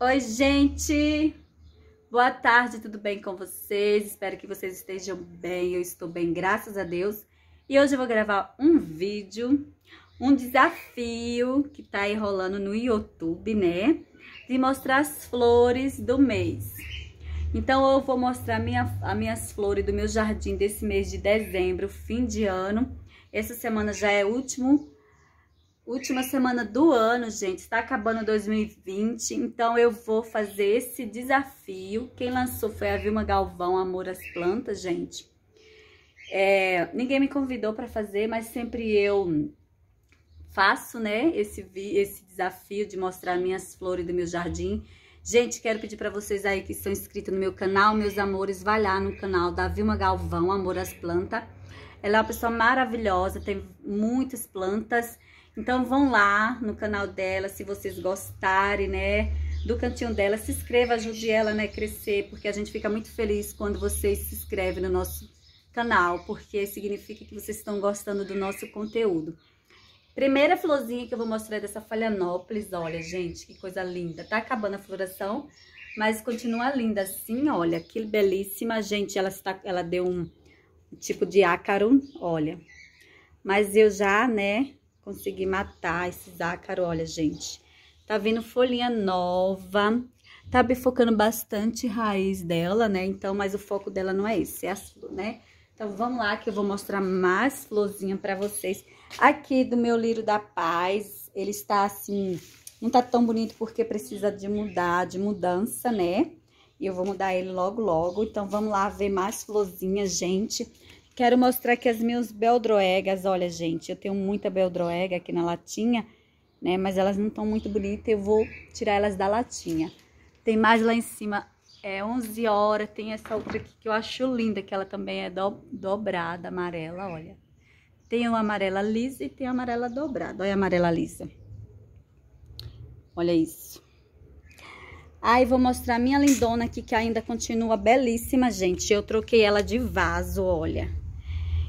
Oi, gente! Boa tarde, tudo bem com vocês? Espero que vocês estejam bem. Eu estou bem, graças a Deus. E hoje eu vou gravar um vídeo, um desafio que tá aí rolando no YouTube, né? De mostrar as flores do mês. Então, eu vou mostrar minha, as minhas flores do meu jardim desse mês de dezembro, fim de ano. Essa semana já é o último Última semana do ano, gente. Está acabando 2020, então eu vou fazer esse desafio. Quem lançou foi a Vilma Galvão, Amor às Plantas, gente. É, ninguém me convidou para fazer, mas sempre eu faço, né, esse, esse desafio de mostrar minhas flores do meu jardim. Gente, quero pedir para vocês aí que estão inscritos no meu canal, meus amores, vai lá no canal da Vilma Galvão, Amor às Plantas. Ela é uma pessoa maravilhosa, tem muitas plantas então vão lá no canal dela, se vocês gostarem, né? Do cantinho dela, se inscreva, ajude ela, né, crescer, porque a gente fica muito feliz quando vocês se inscrevem no nosso canal, porque significa que vocês estão gostando do nosso conteúdo. Primeira florzinha que eu vou mostrar é dessa falhanópolis, olha, gente, que coisa linda. Tá acabando a floração, mas continua linda assim, olha, que belíssima, gente, ela, está, ela deu um tipo de ácaro, olha. Mas eu já, né, Consegui matar esses ácaros, olha, gente. Tá vindo folhinha nova. Tá bifocando bastante raiz dela, né? Então, mas o foco dela não é esse, é as né? Então, vamos lá que eu vou mostrar mais florzinha pra vocês. Aqui do meu liro da paz, ele está assim... Não tá tão bonito porque precisa de mudar, de mudança, né? E eu vou mudar ele logo, logo. Então, vamos lá ver mais florzinha, gente. Quero mostrar aqui as minhas beldroegas. Olha, gente, eu tenho muita beldroega aqui na latinha, né? Mas elas não estão muito bonitas. Eu vou tirar elas da latinha. Tem mais lá em cima. É 11 horas. Tem essa outra aqui que eu acho linda, que ela também é do, dobrada, amarela, olha. Tem uma amarela lisa e tem a amarela dobrada. Olha a amarela lisa. Olha isso. Aí vou mostrar a minha lindona aqui, que ainda continua belíssima, gente. Eu troquei ela de vaso, olha.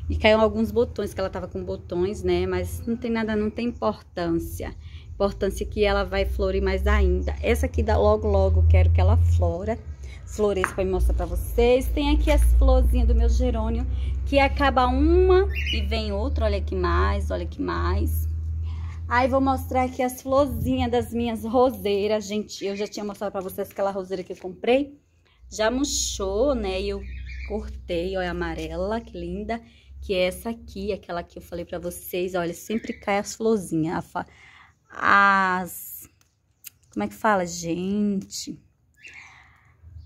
E caiu alguns botões, que ela tava com botões, né? Mas não tem nada, não tem importância. Importância que ela vai florir mais ainda. Essa aqui, dá, logo, logo, quero que ela flora. Floresça pra mostrar pra vocês. Tem aqui as florzinhas do meu gerônio, que acaba uma e vem outra. Olha que mais, olha que mais. Aí vou mostrar aqui as florzinhas das minhas roseiras, gente. Eu já tinha mostrado pra vocês aquela roseira que eu comprei. Já murchou, né? E eu cortei, olha, amarela, que linda que é essa aqui, aquela que eu falei pra vocês, olha, sempre cai as florzinhas, as... como é que fala, gente?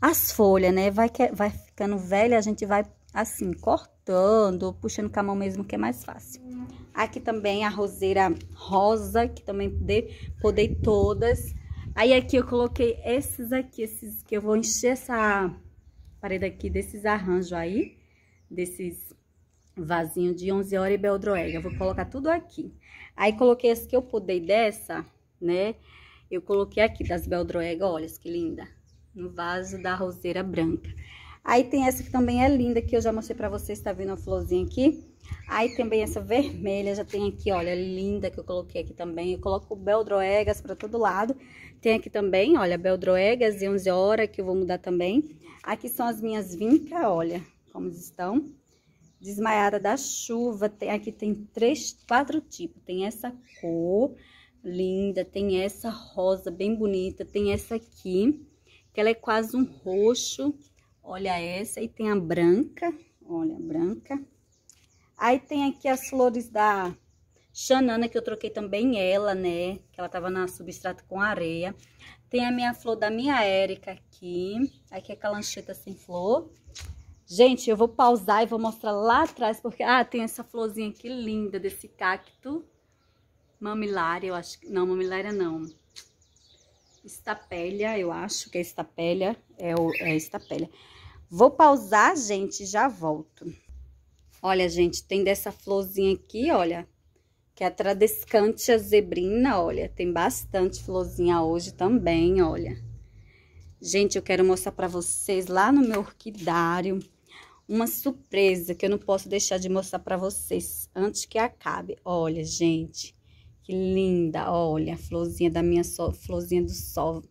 As folhas, né, vai, que, vai ficando velha, a gente vai, assim, cortando, puxando com a mão mesmo, que é mais fácil. Aqui também a roseira rosa, que também podei, podei todas. Aí aqui eu coloquei esses aqui, esses que eu vou encher essa parede aqui desses arranjos aí, desses vasinho de 11 horas e beldroega. Vou colocar tudo aqui. Aí coloquei as que eu pudei dessa, né? Eu coloquei aqui das beldroega, olha que linda. No vaso da roseira branca. Aí tem essa que também é linda, que eu já mostrei pra vocês, tá vendo a florzinha aqui? Aí também essa vermelha, já tem aqui, olha, linda, que eu coloquei aqui também. Eu coloco beldroegas pra todo lado. Tem aqui também, olha, beldroegas e 11 horas, que eu vou mudar também. Aqui são as minhas vincas, olha, como estão desmaiada da chuva. Tem, aqui tem três, quatro tipos. Tem essa cor linda, tem essa rosa bem bonita, tem essa aqui, que ela é quase um roxo. Olha essa, e tem a branca, olha a branca. Aí tem aqui as flores da Xanana, que eu troquei também ela, né? Que ela tava na substrato com areia. Tem a minha flor da minha Érica aqui. Aqui é lancheta sem flor. Gente, eu vou pausar e vou mostrar lá atrás, porque... Ah, tem essa florzinha aqui linda desse cacto. Mamilária, eu acho... que Não, mamilária não. Estapélia, eu acho que é estapélia. É, o... é estapélia. Vou pausar, gente, já volto. Olha, gente, tem dessa florzinha aqui, olha. Que é a Tradescantia zebrina, olha. Tem bastante florzinha hoje também, olha. Gente, eu quero mostrar para vocês lá no meu orquidário uma surpresa que eu não posso deixar de mostrar para vocês antes que acabe. Olha, gente, que linda, olha a florzinha da minha sol, florzinha do sol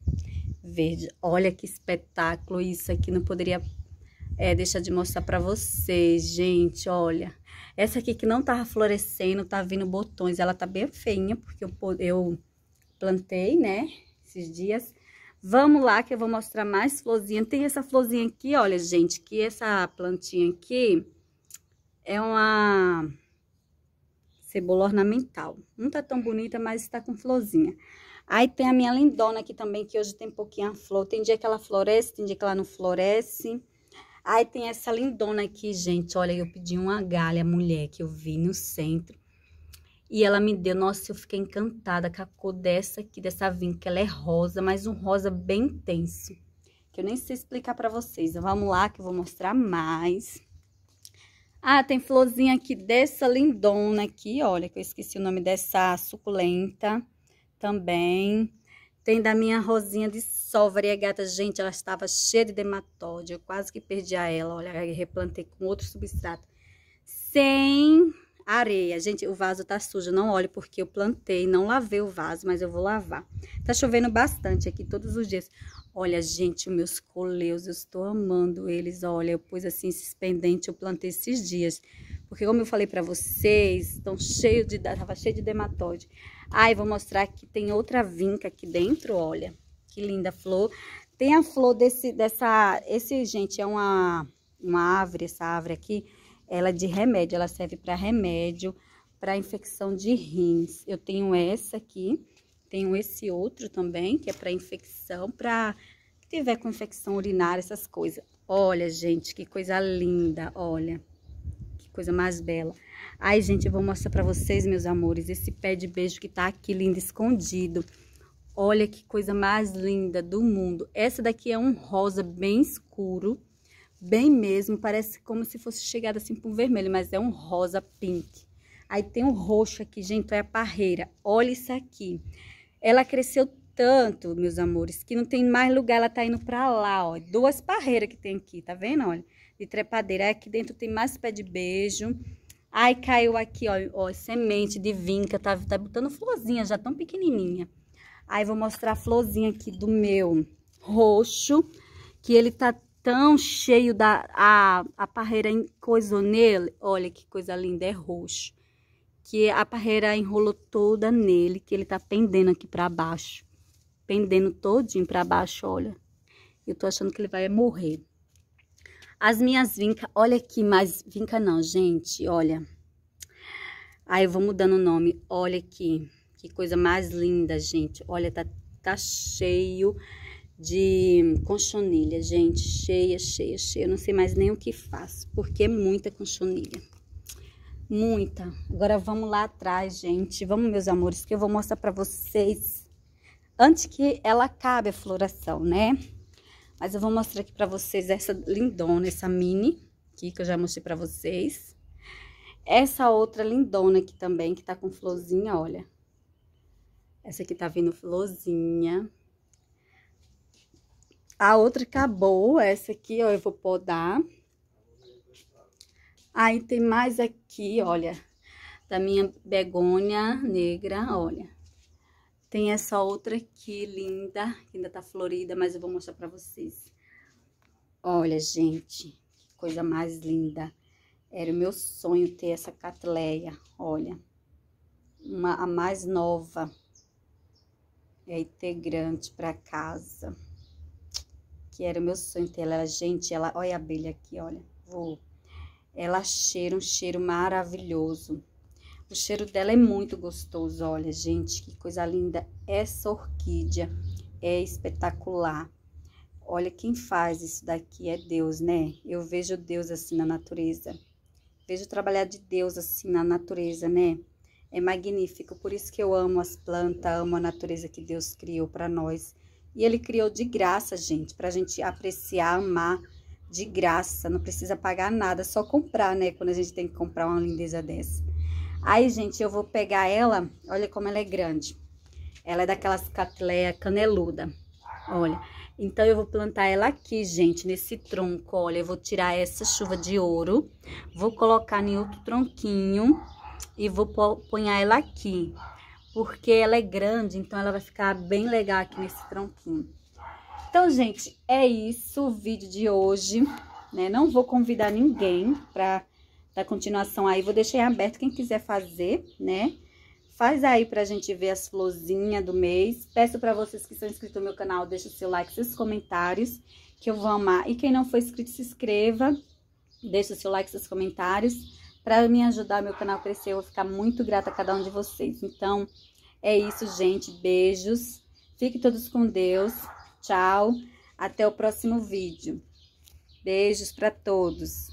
verde. Olha que espetáculo isso aqui, não poderia é, deixar de mostrar para vocês, gente, olha. Essa aqui que não tava florescendo, tá vindo botões, ela tá bem feinha, porque eu, eu plantei, né, esses dias. Vamos lá que eu vou mostrar mais florzinha. Tem essa florzinha aqui, olha, gente, que essa plantinha aqui é uma cebola ornamental. Não tá tão bonita, mas tá com florzinha. Aí tem a minha lindona aqui também, que hoje tem pouquinha flor. Tem dia que ela floresce, tem dia que ela não floresce. Aí tem essa lindona aqui, gente. Olha, eu pedi uma galha, mulher, que eu vi no centro. E ela me deu, nossa, eu fiquei encantada com a cor dessa aqui, dessa vinha, que ela é rosa, mas um rosa bem intenso. Que eu nem sei explicar pra vocês. Vamos lá, que eu vou mostrar mais. Ah, tem florzinha aqui dessa lindona aqui, olha, que eu esqueci o nome dessa suculenta também. Tem da minha rosinha de sol variegata. Gente, ela estava cheia de nematóide, eu quase que perdi a ela. Olha, replantei com outro substrato. Sem Areia, gente, o vaso tá sujo, não olhe porque eu plantei, não lavei o vaso, mas eu vou lavar. Tá chovendo bastante aqui todos os dias. Olha, gente, os meus coleus, eu estou amando eles, olha, eu pus assim esses pendentes, eu plantei esses dias. Porque como eu falei pra vocês, estão cheios de, tava cheio de dematóide. Aí, ah, vou mostrar que tem outra vinca aqui dentro, olha, que linda flor. Tem a flor desse, dessa, esse, gente, é uma, uma árvore, essa árvore aqui, ela é de remédio, ela serve para remédio, para infecção de rins. Eu tenho essa aqui, tenho esse outro também, que é para infecção, para tiver com infecção urinária, essas coisas. Olha, gente, que coisa linda, olha. Que coisa mais bela. Ai, gente, eu vou mostrar para vocês, meus amores, esse pé de beijo que tá aqui lindo, escondido. Olha que coisa mais linda do mundo. Essa daqui é um rosa bem escuro bem mesmo, parece como se fosse chegada assim para um vermelho, mas é um rosa pink. Aí tem um roxo aqui, gente, é a parreira, olha isso aqui. Ela cresceu tanto, meus amores, que não tem mais lugar, ela tá indo para lá, ó. Duas parreiras que tem aqui, tá vendo, olha? De trepadeira, aqui dentro tem mais pé de beijo. Aí caiu aqui, ó, ó semente de vinca, tá, tá botando florzinha já tão pequenininha. Aí vou mostrar a florzinha aqui do meu roxo, que ele tá tão cheio da a, a parreira coisou nele. Olha que coisa linda, é roxo. Que a parreira enrolou toda nele, que ele tá pendendo aqui para baixo. Pendendo todinho para baixo, olha. Eu tô achando que ele vai morrer. As minhas vincas, olha aqui, mas vinca não, gente, olha. Aí eu vou mudando o nome, olha aqui. Que coisa mais linda, gente. Olha, tá, tá cheio de conchonilha, gente, cheia, cheia, cheia. Eu não sei mais nem o que faço, porque é muita conchonilha. Muita. Agora vamos lá atrás, gente. Vamos, meus amores, que eu vou mostrar pra vocês. Antes que ela acabe a floração, né? Mas eu vou mostrar aqui pra vocês essa lindona, essa mini, aqui, que eu já mostrei pra vocês. Essa outra lindona aqui também, que tá com florzinha, olha. Essa aqui tá vindo florzinha. A outra acabou, é essa aqui, ó, eu vou podar. Aí tem mais aqui, olha, da minha begônia negra, olha. Tem essa outra aqui, linda, que ainda tá florida, mas eu vou mostrar pra vocês. Olha, gente, que coisa mais linda. Era o meu sonho ter essa catleia, olha. Uma, a mais nova. É integrante pra casa que era o meu sonho ter ela. Gente, ela, olha a abelha aqui, olha, vou. Ela cheira um cheiro maravilhoso. O cheiro dela é muito gostoso, olha, gente, que coisa linda. Essa é orquídea é espetacular. Olha, quem faz isso daqui é Deus, né? Eu vejo Deus assim na natureza. Vejo trabalhar de Deus assim na natureza, né? É magnífico, por isso que eu amo as plantas, amo a natureza que Deus criou para nós. E ele criou de graça, gente, pra gente apreciar, amar de graça. Não precisa pagar nada, é só comprar, né? Quando a gente tem que comprar uma lindeza dessa. Aí, gente, eu vou pegar ela. Olha como ela é grande. Ela é daquelas catleia caneluda. Olha. Então, eu vou plantar ela aqui, gente, nesse tronco. Olha, eu vou tirar essa chuva de ouro. Vou colocar em outro tronquinho. E vou pôr ela aqui porque ela é grande, então ela vai ficar bem legal aqui nesse tronquinho. Então, gente, é isso o vídeo de hoje, né? Não vou convidar ninguém para dar continuação aí, vou deixar aberto quem quiser fazer, né? Faz aí pra gente ver as florzinhas do mês. Peço para vocês que são inscritos no meu canal, deixa o seu like, seus comentários, que eu vou amar. E quem não for inscrito, se inscreva, deixa o seu like, seus comentários para me ajudar meu canal a crescer. Eu vou ficar muito grata a cada um de vocês. Então, é isso, gente. Beijos. Fiquem todos com Deus. Tchau. Até o próximo vídeo. Beijos para todos.